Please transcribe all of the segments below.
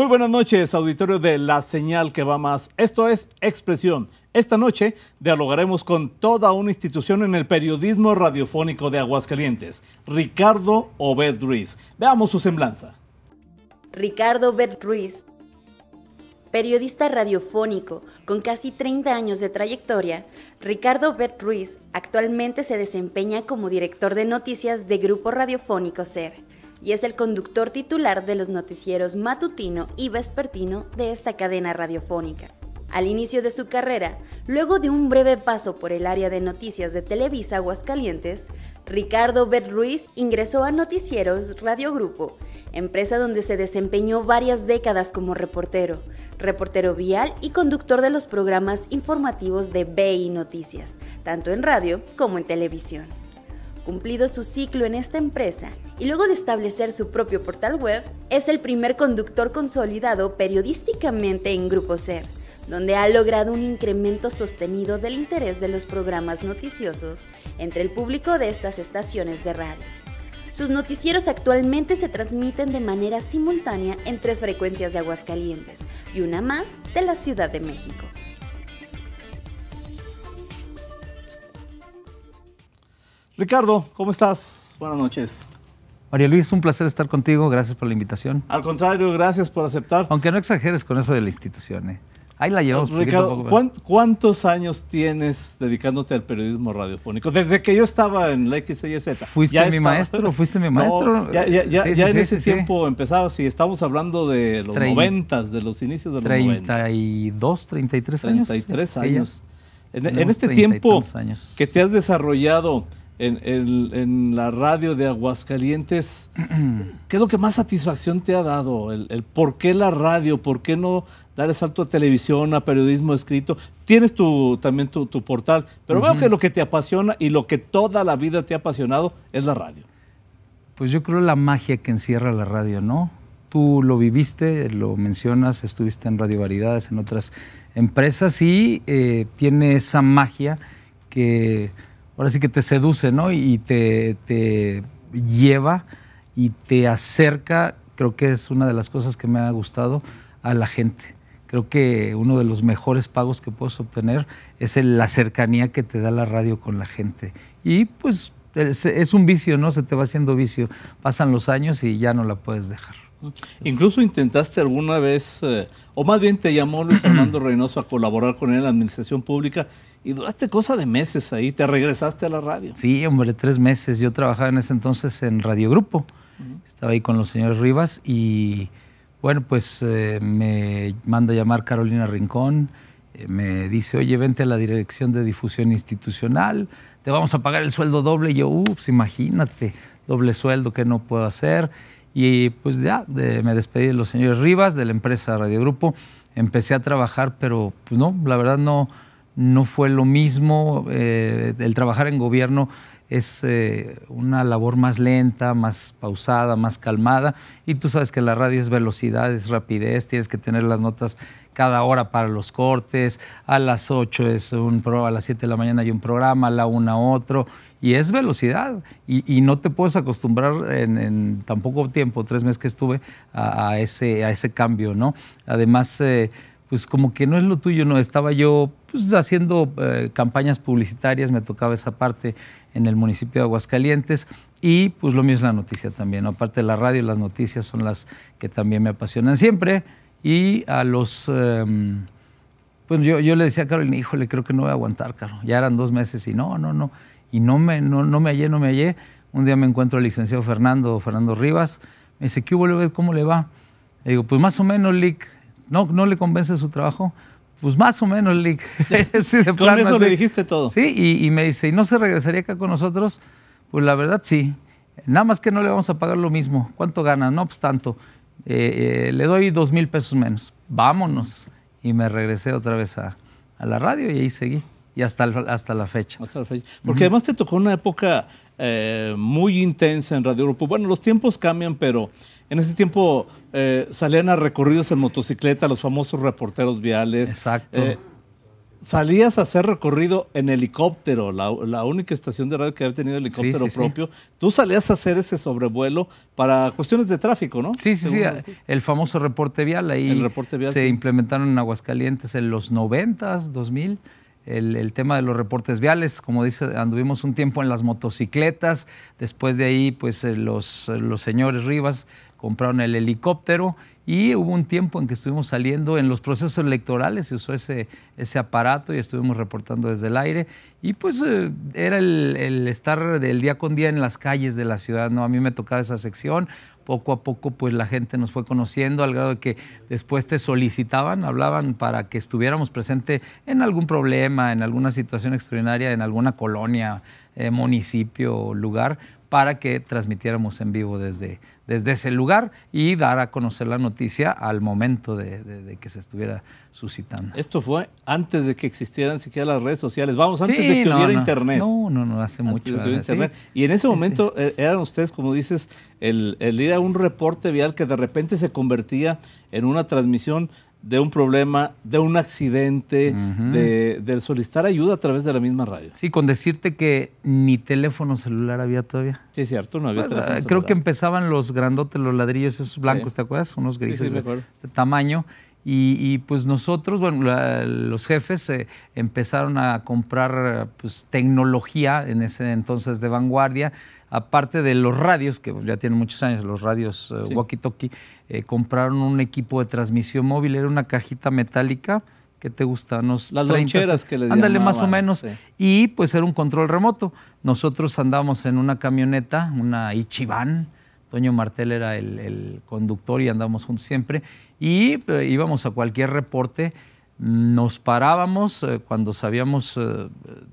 Muy buenas noches, auditorio de La Señal que va más. Esto es Expresión. Esta noche dialogaremos con toda una institución en el periodismo radiofónico de Aguascalientes, Ricardo Obed Ruiz. Veamos su semblanza. Ricardo Obed Ruiz, periodista radiofónico con casi 30 años de trayectoria, Ricardo Obed Ruiz actualmente se desempeña como director de noticias de Grupo Radiofónico SER y es el conductor titular de los noticieros matutino y vespertino de esta cadena radiofónica. Al inicio de su carrera, luego de un breve paso por el área de noticias de Televisa Aguascalientes, Ricardo Bert Ruiz ingresó a Noticieros Radio empresa donde se desempeñó varias décadas como reportero, reportero vial y conductor de los programas informativos de BI Noticias, tanto en radio como en televisión cumplido su ciclo en esta empresa y luego de establecer su propio portal web, es el primer conductor consolidado periodísticamente en Grupo Ser, donde ha logrado un incremento sostenido del interés de los programas noticiosos entre el público de estas estaciones de radio. Sus noticieros actualmente se transmiten de manera simultánea en tres frecuencias de Aguascalientes y una más de la Ciudad de México. Ricardo, ¿cómo estás? Buenas noches. María Luis, un placer estar contigo. Gracias por la invitación. Al contrario, gracias por aceptar. Aunque no exageres con eso de la institución. ¿eh? Ahí la llevamos. Ricardo, ¿cuántos años tienes dedicándote al periodismo radiofónico? Desde que yo estaba en la XYZ. ¿Fuiste mi maestro? ¿Fuiste mi maestro? ya, en ese tiempo empezabas y estamos hablando de los noventas, de los inicios de los noventas. 32, 33 años. 33 años. En, este tiempo que te has desarrollado en, la radio de Aguascalientes, ¿qué es lo que más satisfacción te ha dado? El, por qué la radio? ¿Por qué no dar el salto a televisión, a periodismo escrito? Tienes tu, también tu, portal, pero veo que lo que te apasiona y lo que toda la vida te ha apasionado es la radio. Pues yo creo la magia que encierra la radio, ¿no? Tú lo viviste, lo mencionas, estuviste en Radio Variedades, en otras empresas y eh, tiene esa magia que ahora sí que te seduce, ¿no? Y te, te lleva y te acerca, creo que es una de las cosas que me ha gustado, a la gente. Creo que uno de los mejores pagos que puedes obtener es la cercanía que te da la radio con la gente. Y pues es, un vicio, ¿no? Se te va haciendo vicio. Pasan los años y ya no la puedes dejar. Incluso intentaste alguna vez, eh, o más bien te llamó Luis Armando Reynoso a colaborar con él en la administración pública y duraste cosa de meses ahí, te regresaste a la radio. Sí, hombre, tres meses. Yo trabajaba en ese entonces en Radio Grupo estaba ahí con los señores Rivas y bueno, pues eh, me manda a llamar Carolina Rincón, eh, me dice, oye, vente a la dirección de difusión institucional, te vamos a pagar el sueldo doble. Y yo, ups, imagínate, doble sueldo, que no puedo hacer? Y pues ya me despedí de los señores Rivas, de la empresa Radiogrupo. Empecé a trabajar, pero pues no, la verdad no, no fue lo mismo. Eh, el trabajar en gobierno es eh, una labor más lenta, más pausada, más calmada. Y tú sabes que la radio es velocidad, es rapidez, tienes que tener las notas cada hora para los cortes. A las 8 es un programa, a las 7 de la mañana hay un programa, a la 1 otro y es velocidad. Y, no te puedes acostumbrar en, tan poco tiempo, tres meses que estuve, a, ese, a ese cambio, ¿no? Además, eh, pues como que no es lo tuyo, ¿no? Estaba yo pues, haciendo eh, campañas publicitarias, me tocaba esa parte en el municipio de Aguascalientes. Y pues lo mío es la noticia también, ¿no? aparte de la radio, las noticias son las que también me apasionan siempre. Y a los... Em, pues yo, yo, le decía a hijo, híjole, creo que no voy a aguantar, Carlos. Ya eran dos meses y no, no, no y no me, no, no me hallé, no me hallé. Un día me encuentro al licenciado Fernando, Fernando Rivas, me dice, ¿qué ver cómo le va? Le digo, pues más o menos, Lick, ¿no, no le convence su trabajo? Pues más o menos, Lick. sí, con eso le dijiste todo. Sí, y, me dice, ¿y no se regresaría acá con nosotros? Pues la verdad sí. Nada más que no le vamos a pagar lo mismo. ¿Cuánto gana? No, pues tanto. Eh, eh, le doy dos mil pesos menos. Vámonos. Y me regresé otra vez a, a la radio y ahí seguí y hasta, hasta la fecha. Porque además te tocó una época eh, muy intensa en Radio Grupo. Bueno, los tiempos cambian, pero en ese tiempo eh, salían a recorridos en motocicleta los famosos reporteros viales. Exacto. Eh, salías a hacer recorrido en helicóptero, la, única estación de radio que había tenido helicóptero propio. Tú salías a hacer ese sobrevuelo para cuestiones de tráfico, ¿no? Sí, sí, sí. El famoso reporte vial ahí. El reporte vial, se implementaron en Aguascalientes en los 90 dos 2000 el, tema de los reportes viales, como dice, anduvimos un tiempo en las motocicletas, después de ahí pues eh, los, los señores Rivas compraron el helicóptero y hubo un tiempo en que estuvimos saliendo en los procesos electorales, se usó ese, ese aparato y estuvimos reportando desde el aire. Y pues eh, era el, el, estar del día con día en las calles de la ciudad, ¿no? A mí me tocaba esa sección, poco a poco pues la gente nos fue conociendo al grado de que después te solicitaban, hablaban para que estuviéramos presente en algún problema, en alguna situación extraordinaria, en alguna colonia, eh, municipio municipio, lugar, para que transmitiéramos en vivo desde, desde ese lugar y dar a conocer la noticia al momento de, que se estuviera suscitando. Esto fue antes de que existieran siquiera las redes sociales. Vamos, antes de que hubiera internet. No, no, no, hace mucho. Internet. Y en ese momento eh, eran ustedes, como dices, el, el ir a un reporte vial que de repente se convertía en una transmisión de un problema, de un accidente, de, solicitar ayuda a través de la misma radio. Sí, con decirte que ni teléfono celular había todavía. Sí, es cierto, no había pues, teléfono eh, Creo que empezaban los grandotes, los ladrillos esos blancos, ¿te acuerdas? Unos grises de, tamaño. Y, pues nosotros, bueno, los jefes eh, empezaron a comprar pues, tecnología en ese entonces de vanguardia aparte de los radios, que ya tienen muchos años, los radios eh, walkie-talkie, eh, compraron un equipo de transmisión móvil, era una cajita metálica. que te gusta? Las lancheras que le Ándale, más o menos. Y pues era un control remoto. Nosotros andábamos en una camioneta, una Ichiban, Toño Martel era el, conductor y andábamos juntos siempre. Y eh, íbamos a cualquier reporte, nos parábamos cuando sabíamos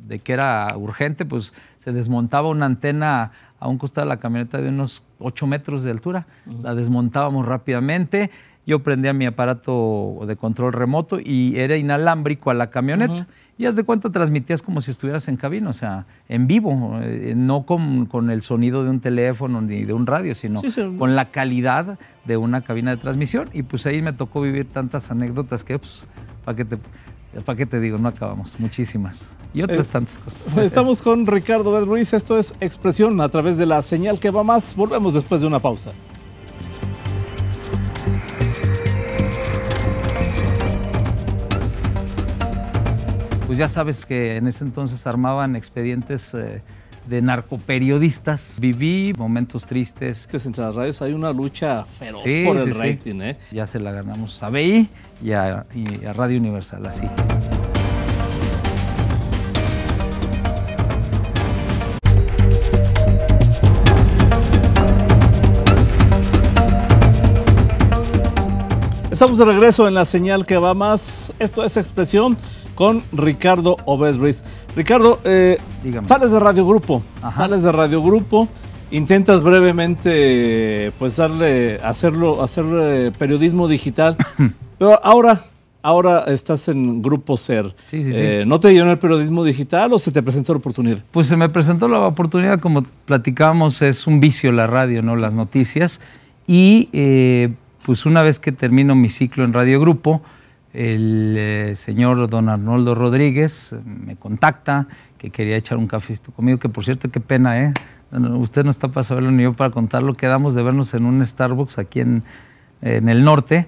de que era urgente, pues se desmontaba una antena Aún un costado la camioneta de unos 8 metros de altura. La desmontábamos rápidamente. Yo prendía mi aparato de control remoto y era inalámbrico a la camioneta. Y haz de cuenta, transmitías como si estuvieras en cabina, o sea, en vivo, eh, no con, el sonido de un teléfono ni de un radio, sino con la calidad de una cabina de transmisión. Y pues ahí me tocó vivir tantas anécdotas que, pues, para que te ¿Para qué te digo? No acabamos. Muchísimas. Y otras eh, tantas cosas. Pues, estamos con Ricardo Ruiz. Esto es Expresión a través de la señal que va más. Volvemos después de una pausa. Pues ya sabes que en ese entonces armaban expedientes eh, de narcoperiodistas. Viví momentos tristes. que Entre las radios hay una lucha feroz por el rating, ¿eh? Ya se la ganamos a BI y a Radio Universal, así. Estamos de regreso en la señal que va más. Esto es expresión con Ricardo Obesbris. Ricardo, eh, sales de Radio Grupo, sales de Radio Grupo, intentas brevemente pues darle, hacerlo, hacer periodismo digital, pero ahora ahora estás en Grupo Ser. Eh, ¿No te llenó el periodismo digital o se te presentó la oportunidad? Pues se me presentó la oportunidad, como platicábamos, es un vicio la radio, ¿no? Las noticias. Y eh, pues una vez que termino mi ciclo en Radio Grupo, el eh, señor don Arnoldo Rodríguez me contacta que quería echar un cafecito conmigo, que por cierto, qué pena, ¿eh? Usted no está para saberlo ni yo para contarlo. Quedamos de vernos en un Starbucks aquí en, el norte.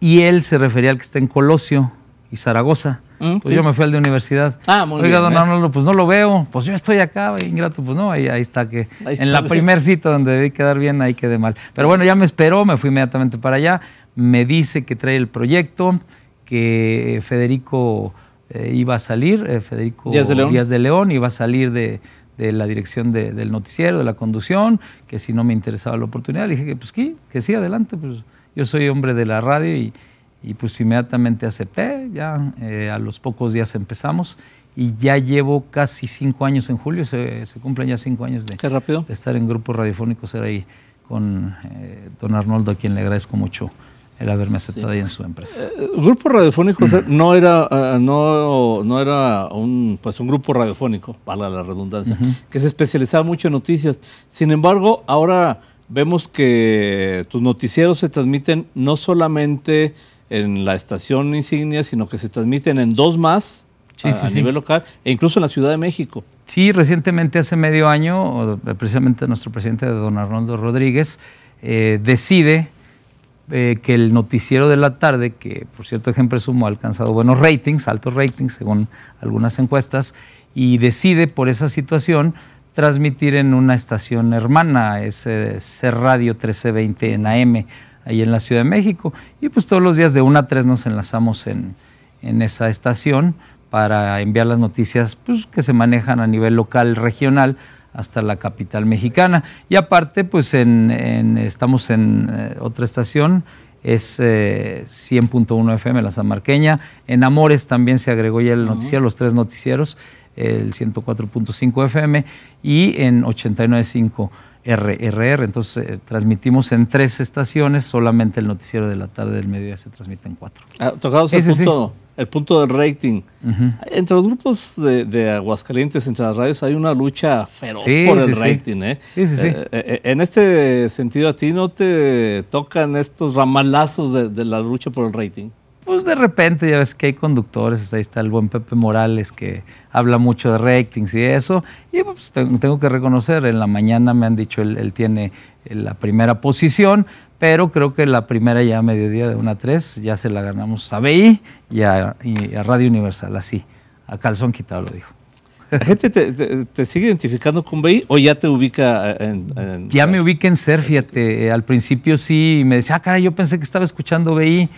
Y él se refería al que está en Colosio y Zaragoza. Mm, pues yo me fui al de universidad. Ah, muy Oiga, don eh. Arnoldo, pues no lo veo. Pues yo estoy acá, ingrato. Pues no, ahí, está que en la primer cita donde debí quedar bien, ahí quedé mal. Pero bueno, ya me esperó, me fui inmediatamente para allá. Me dice que trae el proyecto que eh, Federico eh, iba a salir, eh, Federico Díaz de León, iba a salir de, la dirección del noticiero, de la conducción, que si no me interesaba la oportunidad, le dije que pues ¿qué? que sí, adelante, pues yo soy hombre de la radio y, y pues inmediatamente acepté, ya a los pocos días empezamos y ya llevo casi cinco años en julio, se, cumplen ya cinco años de, estar en grupos radiofónicos, era ahí con don Arnoldo, a quien le agradezco mucho el haberme aceptado ahí en su empresa. Eh, grupo radiofónico mm. no era, eh, no, no era un, pues un grupo radiofónico, para la redundancia, que se especializaba mucho en noticias. Sin embargo, ahora vemos que tus noticieros se transmiten no solamente en la estación insignia, sino que se transmiten en dos más a, nivel local e incluso en la Ciudad de México. Sí, recientemente, hace medio año, eh, precisamente nuestro presidente don Arnoldo Rodríguez eh, decide eh, que el noticiero de la tarde, que por cierto ejemplo sumo ha alcanzado buenos ratings, altos ratings según algunas encuestas, y decide por esa situación transmitir en una estación hermana, es C eh, Radio 1320 en AM, ahí en la Ciudad de México. Y pues todos los días de 1 a 3 nos enlazamos en, esa estación para enviar las noticias pues, que se manejan a nivel local, regional, hasta la capital mexicana. Y aparte, pues en, estamos en eh, otra estación, es 100.1 eh, FM, la Samarqueña. En Amores también se agregó ya el noticiero, los tres noticieros, el 104.5 FM y en 89.5 RRR. Entonces eh, transmitimos en tres estaciones, solamente el noticiero de la tarde del mediodía se transmite en cuatro. Ah, tocados el punto, el punto del rating. Entre los grupos de, Aguascalientes, entre las radios, hay una lucha feroz por el rating. ¿eh? Eh, ¿eh? en este sentido, ¿a ti no te tocan estos ramalazos de la lucha por el rating? pues de repente ya ves que hay conductores, ahí está el buen Pepe Morales que habla mucho de ratings y eso, y pues tengo que reconocer, en la mañana me han dicho él, él tiene eh, la primera posición, pero creo que la primera ya a mediodía de una a 3 ya se la ganamos a BI y a, y a Radio Universal, así, a calzón quitado lo dijo. ¿La gente te, sigue identificando con BI o ya te ubica eh, en... ya me ubica en ser, fíjate. Eh, al principio sí me decía, ah, cara, yo pensé que estaba escuchando BI.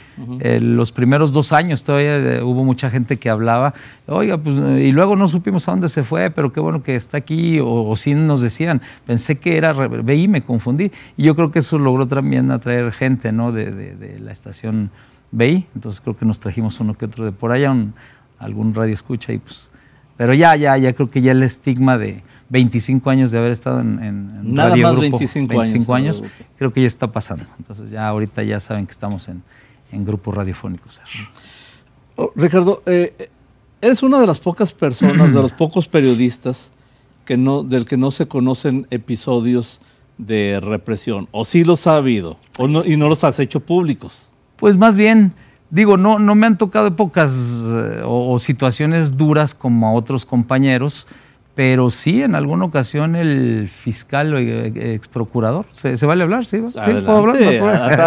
Eh, los primeros dos años todavía hubo mucha gente que hablaba. Oiga, pues, y luego no supimos a dónde se fue, pero qué bueno que está aquí. O, sí nos decían, pensé que era BI, me confundí. Y yo creo que eso logró también atraer gente, ¿no? De, la estación BI. Entonces creo que nos trajimos uno que otro de por allá, algún radio escucha y pues pero ya, ya, ya creo que ya el estigma de 25 años de haber estado en, en Nada más 25, años, creo que ya está pasando. Entonces ya ahorita ya saben que estamos en, en grupos radiofónicos. Oh, Ricardo, eh, eh, eres una de las pocas personas, de los pocos periodistas que no, del que no se conocen episodios de represión. O sí los ha habido, y no los has hecho públicos. Pues más bien, digo, no, no me han tocado épocas eh, o, situaciones duras como a otros compañeros, pero sí en alguna ocasión el fiscal o e, e, ex procurador, ¿se, vale hablar? ¿Sí, ¿Sí puedo hablar?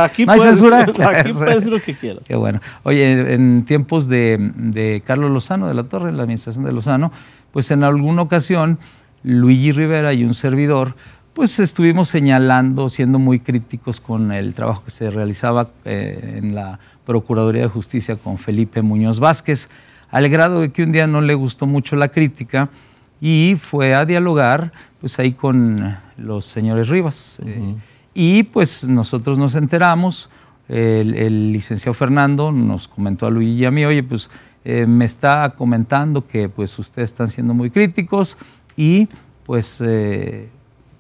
aquí, puedes, aquí puedes lo que quieras. Qué bueno. Oye, en tiempos de, Carlos Lozano, de la Torre, en la administración de Lozano, pues en alguna ocasión Luigi Rivera y un servidor pues estuvimos señalando, siendo muy críticos con el trabajo que se realizaba eh, en la Procuraduría de Justicia con Felipe Muñoz Vázquez, al grado de que un día no le gustó mucho la crítica y fue a dialogar pues ahí con los señores Rivas. Eh, y pues nosotros nos enteramos, el, licenciado Fernando nos comentó a Luis y a mí, oye, pues eh, me está comentando que pues ustedes están siendo muy críticos y pues eh,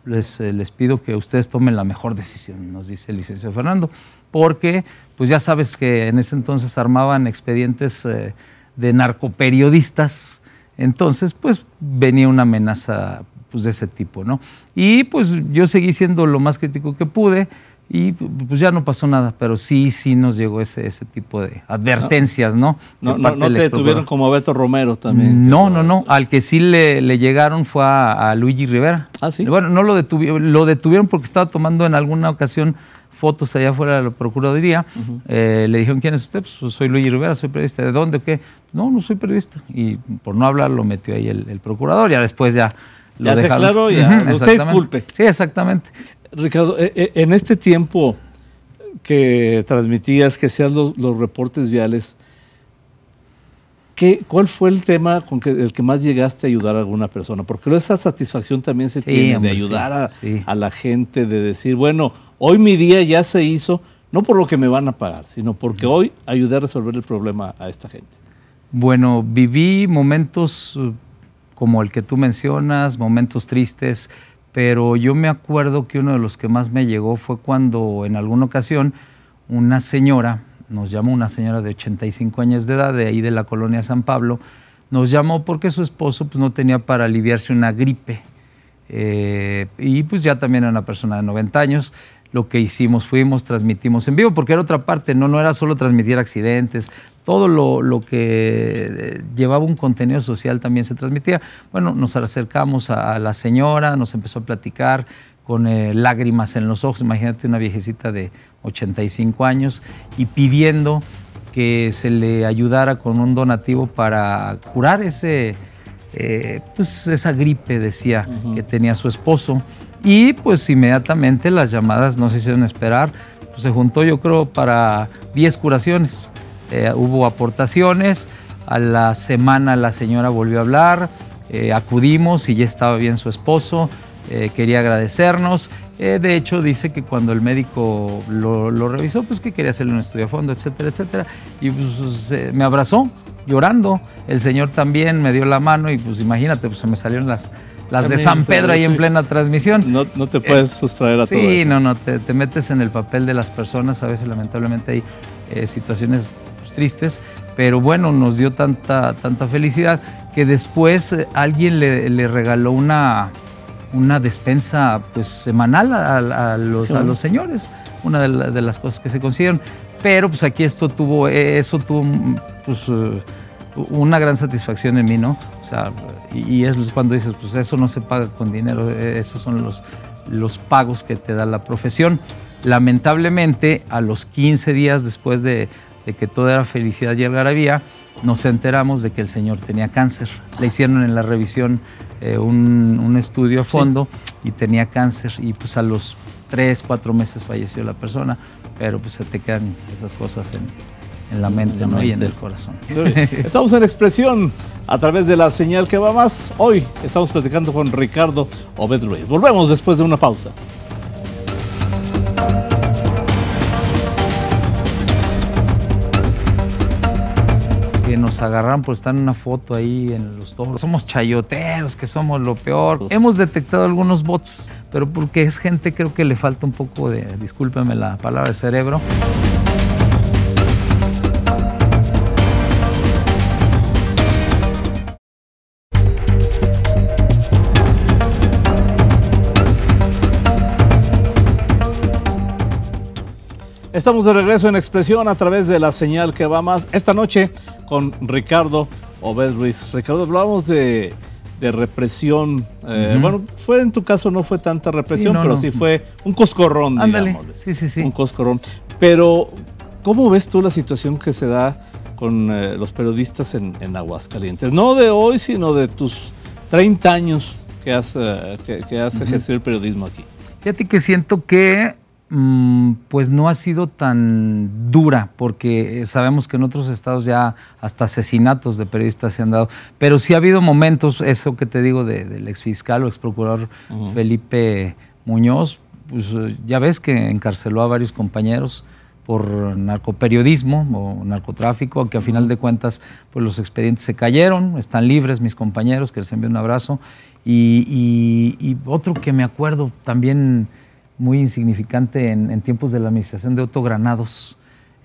les, les, pido que ustedes tomen la mejor decisión, nos dice el licenciado Fernando, porque pues ya sabes que en ese entonces armaban expedientes eh, de narcoperiodistas, entonces pues venía una amenaza pues, de ese tipo, ¿no? Y pues yo seguí siendo lo más crítico que pude y pues ya no pasó nada, pero sí, sí nos llegó ese, ese tipo de advertencias, ¿no? No, te detuvieron como a Beto Romero también. No, no, no, al que sí le, le llegaron fue a, a, Luigi Rivera. Ah, sí. Bueno, no lo detuvieron, lo detuvieron porque estaba tomando en alguna ocasión fotos allá afuera de la Procuraduría. Eh, le dijeron, ¿quién es usted? Pues, pues soy Luis Rivera, soy periodista. ¿De dónde? ¿Qué? No, no soy periodista. Y por no hablar lo metió ahí el, procurador. Ya después ya... ya se aclaró, y usted disculpe. Sí, exactamente. Ricardo, eh, eh, en este tiempo que transmitías, que sean los, reportes viales, ¿Qué, ¿Cuál fue el tema con que, el que más llegaste a ayudar a alguna persona? Porque esa satisfacción también se tiene de ayudar a, a, la gente, de decir, bueno, Hoy mi día ya se hizo, no por lo que me van a pagar, sino porque mm. hoy ayudé a resolver el problema a esta gente. Bueno, viví momentos eh, como el que tú mencionas, momentos tristes, pero yo me acuerdo que uno de los que más me llegó fue cuando en alguna ocasión una señora, nos llamó una señora de 85 años de edad, de ahí de la colonia San Pablo, nos llamó porque su esposo pues, no tenía para aliviarse una gripe. Eh, y pues ya también era una persona de 90 años lo que hicimos. Fuimos, transmitimos en vivo, porque era otra parte, no, no era solo transmitir accidentes, todo lo, que eh, llevaba un contenido social también se transmitía. Bueno, nos acercamos a, la señora, nos empezó a platicar con eh, lágrimas en los ojos, imagínate una viejecita de 85 años, y pidiendo que se le ayudara con un donativo para curar ese, eh, pues esa gripe, decía, que tenía su esposo. Y pues inmediatamente las llamadas no se hicieron esperar. se juntó yo creo para 10 curaciones. Eh, hubo aportaciones. A la semana la señora volvió a hablar. Eh, acudimos y ya estaba bien su esposo. Eh, quería agradecernos. de hecho, dice que cuando el médico lo, revisó, pues que quería hacerle un estudio a fondo, etcétera, etcétera. Y pues, me abrazó llorando. El señor también me dio la mano y pues imagínate, pues se me salieron las, las de San Pedro ahí en plena transmisión. No, te puedes eh, sustraer a todos Sí, no, no, te, metes en el papel de las personas. A veces, lamentablemente, hay eh, situaciones pues, tristes, pero bueno, nos dio tanta, tanta felicidad que después eh, alguien le, regaló una, una despensa pues, semanal a, los, los señores. Una de, las cosas que se consiguieron. Pero pues aquí esto tuvo, e, eso tuvo mm, pues, una gran satisfacción en mí, ¿no? y, es cuando dices, pues eso no se paga con dinero, e, esos son los, los pagos que te da la profesión. Lamentablemente, a los 15 días después de, que toda era felicidad y garabía, nos enteramos de que el señor tenía cáncer. Le hicieron en la revisión eh, un, estudio a fondo y tenía cáncer y pues a los 3, 4 meses falleció la persona, pero pues se te quedan esas cosas en, en la mente, ¿no? y en el corazón. Estamos en expresión a través de la señal que va más. Hoy estamos platicando con Ricardo Obed Ruiz. Volvemos después de una pausa. Que nos agarran por estar en una foto ahí en los toros. Somos chayoteros, que somos lo peor. Hemos detectado algunos bots, pero porque es gente creo que le falta un poco de, discúlpeme la palabra, de cerebro. Estamos de regreso en Expresión a través de la señal que va más esta noche con Ricardo Obed Ruiz. Ricardo, hablábamos de, represión. Eh, bueno, fue en tu caso no fue tanta represión, pero sí fue un coscorrón, Ándale. Digamos, sí, sí, sí. Un coscorrón. Pero, ¿cómo ves tú la situación que se da con eh, los periodistas en, Aguascalientes? No de hoy, sino de tus 30 años que has, eh, que, has ejercido el periodismo aquí. Fíjate que siento que Mm, pues no ha sido tan dura, porque eh, sabemos que en otros estados ya hasta asesinatos de periodistas se han dado, pero sí ha habido momentos, eso que te digo del del exfiscal o exprocurador procurador Felipe Muñoz, pues eh, ya ves que encarceló a varios compañeros por narcoperiodismo o narcotráfico, que a final de cuentas pues los expedientes se cayeron, están libres mis compañeros, que les envío un abrazo, y otro que me acuerdo también muy insignificante en, tiempos de la administración de Otto Granados.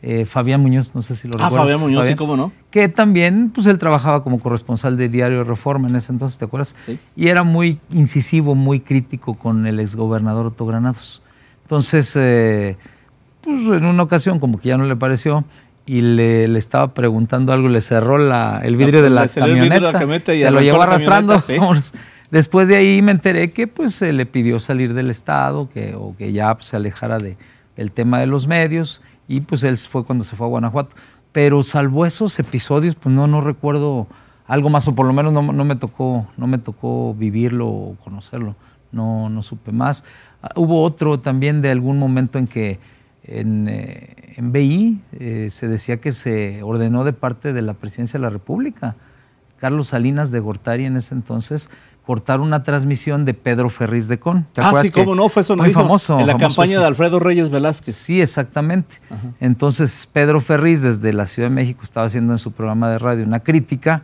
Eh, Fabián Muñoz, no sé si lo ah, recuerdas. Ah, Fabián Muñoz, cómo no. Que también, pues él trabajaba como corresponsal de Diario Reforma en ese entonces, ¿te acuerdas? Sí. Y era muy incisivo, muy crítico con el exgobernador Otto Granados. Entonces, eh, pues en una ocasión, como que ya no le pareció, y le, estaba preguntando algo, le cerró la, el vidrio de la camioneta, vidrio y se lo llevó arrastrando. Después de ahí me enteré que pues se le pidió salir del Estado que, o que ya pues, se alejara de, del tema de los medios y pues él fue cuando se fue a Guanajuato. Pero salvo esos episodios, pues no, no recuerdo algo más o por lo menos no, me, tocó, no me tocó vivirlo o conocerlo. No, no supe más. Ah, hubo otro también de algún momento en que en, eh, BI eh, se decía que se ordenó de parte de la Presidencia de la República, Carlos Salinas de Gortari en ese entonces, cortar una transmisión de Pedro Ferriz de Con. ah, sí, cómo no, fue eso Muy famoso. En la campaña de Alfredo Reyes Velázquez. Sí, exactamente. Entonces, Pedro Ferriz desde la Ciudad de México estaba haciendo en su programa de radio una crítica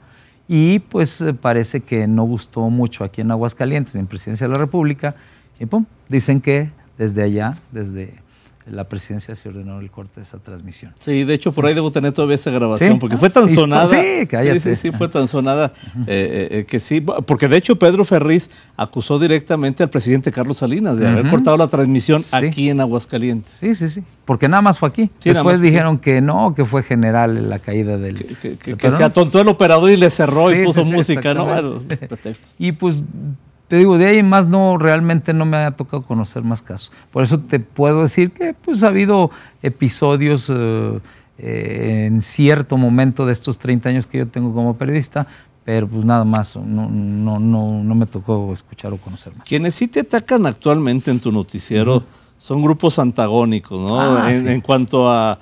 y pues eh, parece que no gustó mucho aquí en Aguascalientes, en Presidencia de la República, y pum, dicen que desde allá, desde la presidencia se ordenó el corte de esa transmisión. Sí, de hecho por ahí debo tener todavía esa grabación, porque fue ah, tan sonada. Sí, cállate. Sí, sí, sí fue tan sonada eh, eh, eh, que sí, porque de hecho Pedro Ferriz acusó directamente al presidente Carlos Salinas de haber cortado la transmisión aquí en Aguascalientes. Sí, sí, sí, porque nada más fue aquí. Después dijeron que no, que fue general la caída del... Que, se atontó el operador y le cerró y puso música, ¿no? Y pues te digo, de ahí más no, realmente no me ha tocado conocer más casos. Por eso te puedo decir que pues ha habido episodios eh, eh, en cierto momento de estos 30 años que yo tengo como periodista, pero pues nada más, no, no, no, me tocó escuchar o conocer más. Quienes sí te atacan actualmente en tu noticiero son grupos antagónicos, ¿no? Ah, en cuanto a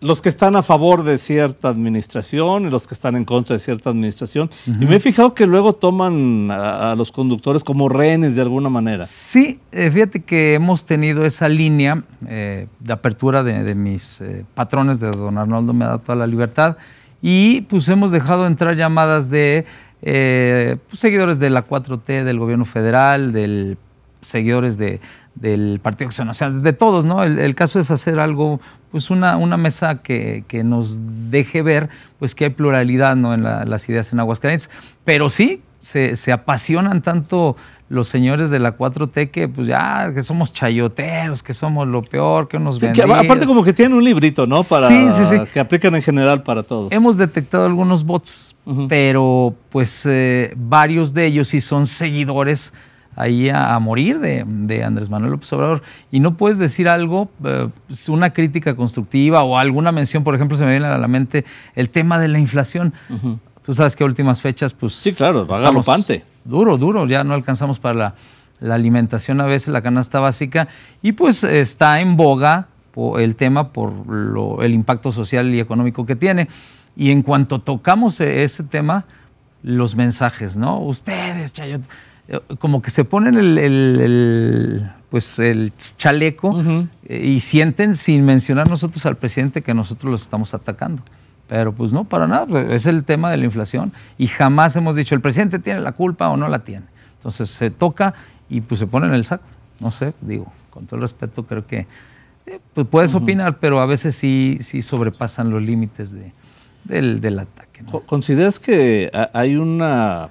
los que están a favor de cierta administración y los que están en contra de cierta administración. Y me he fijado que luego toman a, los conductores como rehenes de alguna manera. Sí, eh, fíjate que hemos tenido esa línea eh, de apertura de, mis eh, patrones de don Arnoldo Me da toda la libertad y pues hemos dejado entrar llamadas de pues, seguidores de la 4T, del gobierno federal, del seguidores del Partido Acción, o sea, de todos, ¿no? el, caso es hacer algo pues una, mesa que, nos deje ver pues que hay pluralidad ¿no? en las ideas en Aguascalientes. Pero sí, se, apasionan tanto los señores de la 4T que pues ya que somos chayoteros, que somos lo peor, que unos sí, Aparte como que tienen un librito, ¿no? Para, Que aplican en general para todos. Hemos detectado algunos bots, pero pues eh, varios de ellos sí son seguidores ahí a, morir de, Andrés Manuel López Obrador. Y no puedes decir algo, eh, una crítica constructiva o alguna mención, por ejemplo, se me viene a la mente el tema de la inflación. Tú sabes que últimas fechas, pues... Sí, claro, va galopante. Duro, duro, ya no alcanzamos para la, alimentación a veces, la canasta básica, y pues está en boga el tema por lo, el impacto social y económico que tiene. Y en cuanto tocamos e, ese tema, los mensajes, ¿no? Ustedes, Chayot como que se ponen el, pues el chaleco eh, y sienten sin mencionar nosotros al presidente que nosotros los estamos atacando. Pero pues no, para nada, pues, es el tema de la inflación y jamás hemos dicho el presidente tiene la culpa o no la tiene. Entonces se toca y pues se pone en el saco. No sé, digo, con todo el respeto creo que eh, pues, puedes opinar, pero a veces sí, sí sobrepasan los límites de, del, ataque. ¿Consideras que hay una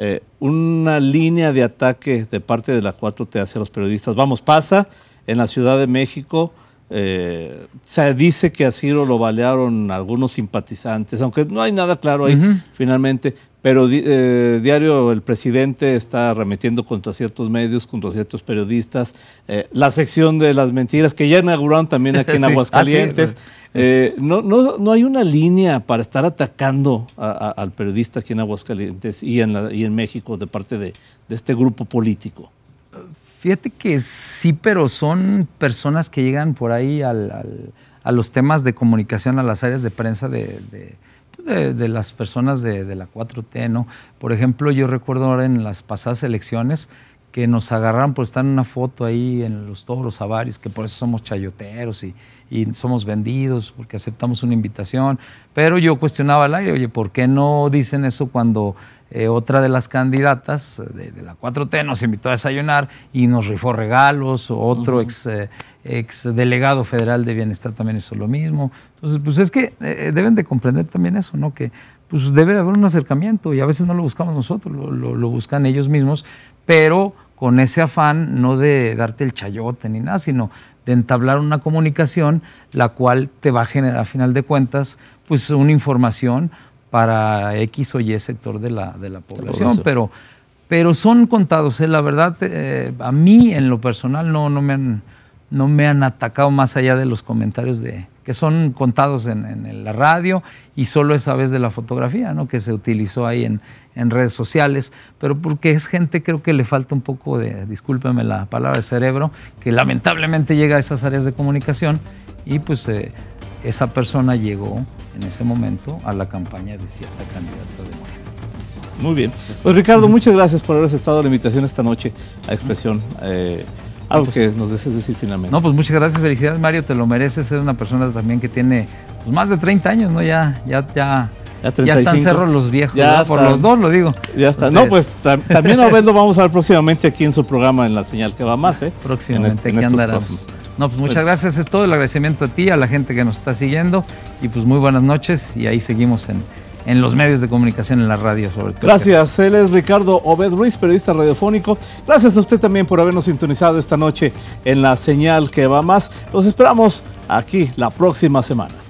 eh, una línea de ataque de parte de la 4T hacia los periodistas. Vamos, pasa en la Ciudad de México. Eh, se dice que a Ciro lo balearon algunos simpatizantes, aunque no hay nada claro ahí finalmente, pero eh, diario el presidente está remitiendo contra ciertos medios, contra ciertos periodistas. la sección de las mentiras que ya inauguraron también aquí en Aguascalientes. Eh, no, no, hay una línea para estar atacando al periodista aquí en Aguascalientes y en, México de parte de, este grupo político. Fíjate que sí, pero son personas que llegan por ahí a los temas de comunicación, a las áreas de prensa de, pues las personas de, la 4T, ¿no? Por ejemplo, yo recuerdo ahora en las pasadas elecciones que nos agarraron por estar en una foto ahí en los toros varios, que por eso somos chayoteros y, y somos vendidos porque aceptamos una invitación. Pero yo cuestionaba al aire, oye, ¿por qué no dicen eso cuando eh, otra de las candidatas de, la 4T nos invitó a desayunar y nos rifó regalos? otro ex, eh, ex, delegado federal de bienestar también hizo lo mismo. Entonces, pues es que eh, deben de comprender también eso, ¿no? Que pues debe de haber un acercamiento y a veces no lo buscamos nosotros, lo buscan ellos mismos, pero con ese afán no de darte el chayote ni nada, sino de entablar una comunicación, la cual te va a generar, a final de cuentas, pues una información para X o Y sector de la, de la población. pero, pero son contados, eh, la verdad, eh, a mí en lo personal no, no, me han, no me han atacado más allá de los comentarios de, que son contados en, la radio y solo esa vez de la fotografía, ¿no? que se utilizó ahí en, en, redes sociales, pero porque es gente creo que le falta un poco de, discúlpeme la palabra, de cerebro, que lamentablemente llega a esas áreas de comunicación y pues eh, esa persona llegó en ese momento a la campaña de cierta candidata de Muy bien. Pues Ricardo, muchas gracias por haber aceptado la invitación esta noche a Expresión. Eh, algo ah, pues, nos desees decir finalmente. No, pues muchas gracias, felicidades Mario, te lo mereces, eres una persona también que tiene pues, más de 30 años, ¿no? Ya, ya, ya. Ya, están cerros los viejos, por los dos lo digo. Ya está. no, pues también lo vamos a ver próximamente aquí en su programa en la señal que va más, ¿eh? Próximamente, en, andarás. No, pues muchas gracias, es todo el agradecimiento a ti, a la gente que nos está siguiendo y pues muy buenas noches y ahí seguimos en en los medios de comunicación, en la radio sobre Gracias, él es Ricardo Obed Ruiz, periodista radiofónico. Gracias a usted también por habernos sintonizado esta noche en la señal que va más. Los esperamos aquí la próxima semana.